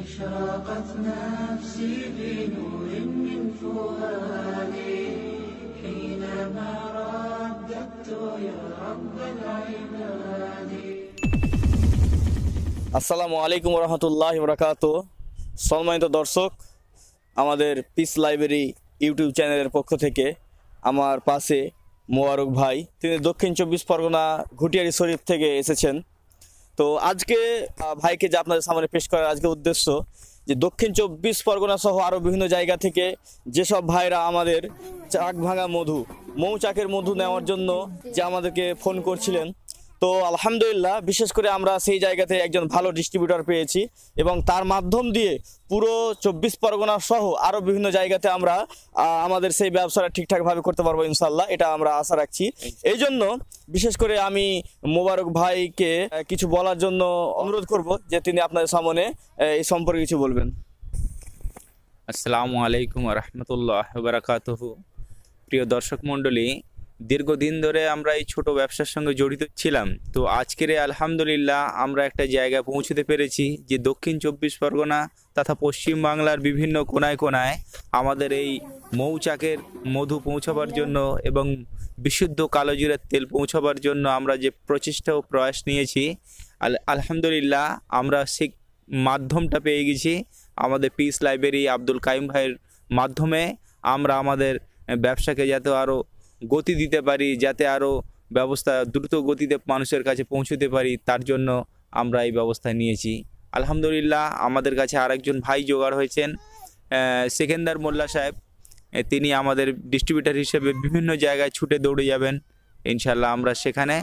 نفسي بنور من فؤادي حينما رددت يا رب العباد আসসালামু আলাইকুম রহমতুল্লাহ বরকাত সম্মানিত দর্শক আমাদের পিস লাইব্রেরি ইউটিউব চ্যানেলের পক্ষ থেকে আমার পাশে মোবারক ভাই তিনি দক্ষিণ চব্বিশ পরগনা ঘুটিয়ারি শরীফ থেকে এসেছেন তো আজকে ভাইকে যে আপনাদের সামনে পেশ করার আজকে উদ্দেশ্য যে দক্ষিণ চব্বিশ পরগনা সহ আরও বিভিন্ন জায়গা থেকে যেসব ভাইরা আমাদের চাক ভাঙা মধু মৌচাকের মধু নেওয়ার জন্য যে আমাদেরকে ফোন করছিলেন তো আলহামদুলিল্লাহ বিশেষ করে আমরা সেই জায়গাতে একজন ভালো ডিস্ট্রিবিউটর পেয়েছি এবং তার মাধ্যম দিয়ে পুরো চব্বিশ পরগনা সহ আরও বিভিন্ন জায়গাতে আমরা আমাদের সেই ব্যবসাটা ঠিকঠাকভাবে করতে পারবো ইনশাল্লাহ এটা আমরা আশা রাখছি এই জন্য বিশেষ করে আমি মোবারক ভাইকে কিছু বলার জন্য অনুরোধ করব যে তিনি আপনাদের সামনে এই সম্পর্কে কিছু বলবেন আসসালামু আলাইকুম রহমতুল্লাহ বারাকাত প্রিয় দর্শক মণ্ডলী দীর্ঘদিন ধরে আমরা এই ছোট ব্যবসার সঙ্গে জড়িত ছিলাম তো আজকের আলহামদুলিল্লাহ আমরা একটা জায়গায় পৌঁছতে পেরেছি যে দক্ষিণ চব্বিশ পরগনা তথা পশ্চিমবাংলার বিভিন্ন কোনায় কোনায় আমাদের এই মৌচাকের মধু পৌঁছাবার জন্য এবং বিশুদ্ধ কালোজিরার তেল পৌঁছাবার জন্য আমরা যে প্রচেষ্টা ও প্রয়াস নিয়েছি আলহামদুলিল্লাহ আমরা সেই মাধ্যমটা পেয়ে গেছি আমাদের পিস লাইব্রেরি আব্দুল কাইম ভাইয়ের মাধ্যমে আমরা আমাদের ব্যবসাকে যাতে আরও গতি দিতে পারি যাতে আরও ব্যবস্থা দ্রুত গতিতে মানুষের কাছে পৌঁছতে পারি তার জন্য আমরা এই ব্যবস্থা নিয়েছি আলহামদুলিল্লাহ আমাদের কাছে আরেকজন ভাই জোগাড় হয়েছেন সেকেন্দার মোল্লা সাহেব তিনি আমাদের ডিস্ট্রিবিউটার হিসেবে বিভিন্ন জায়গায় ছুটে দৌড়ে যাবেন ইনশাল্লাহ আমরা সেখানে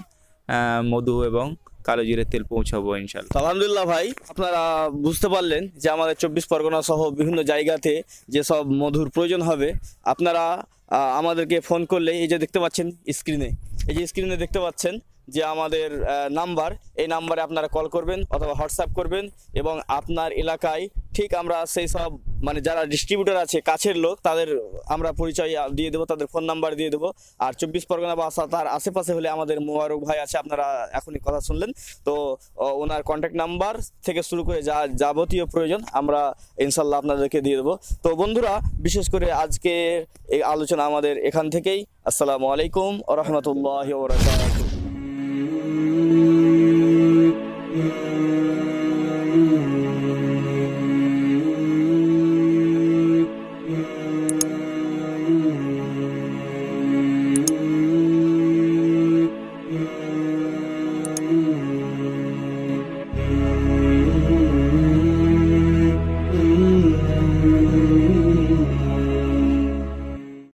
মধু এবং কালো জিরের তেল পৌঁছাবো ইনশাল্লাহ আলহামদুলিল্লাহ ভাই আপনারা বুঝতে পারলেন যে আমাদের চব্বিশ পরগনা সহ বিভিন্ন জায়গাতে যেসব মধুর প্রয়োজন হবে আপনারা আমাদেরকে ফোন করলে এই যে দেখতে পাচ্ছেন স্ক্রিনে এই যে স্ক্রিনে দেখতে পাচ্ছেন যে আমাদের নাম্বার এই নাম্বারে আপনারা কল করবেন অথবা হোয়াটসঅ্যাপ করবেন এবং আপনার এলাকায় ঠিক আমরা সেই সব মানে যারা ডিস্ট্রিবিউটার আছে কাছের লোক তাদের আমরা পরিচয় দিয়ে দেবো তাদের ফোন নাম্বার দিয়ে দেবো আর চব্বিশ পরগনা বা তার আশেপাশে হলে আমাদের মোবারক ভাই আছে আপনারা এখনই কথা শুনলেন তো ওনার কন্ট্যাক্ট নাম্বার থেকে শুরু করে যা যাবতীয় প্রয়োজন আমরা ইনশাল্লাহ আপনাদেরকে দিয়ে দেবো তো বন্ধুরা বিশেষ করে আজকে এই আলোচনা আমাদের এখান থেকেই আসসালামু আলাইকুম রহমতুল্লাহ ওবরাকাতুহ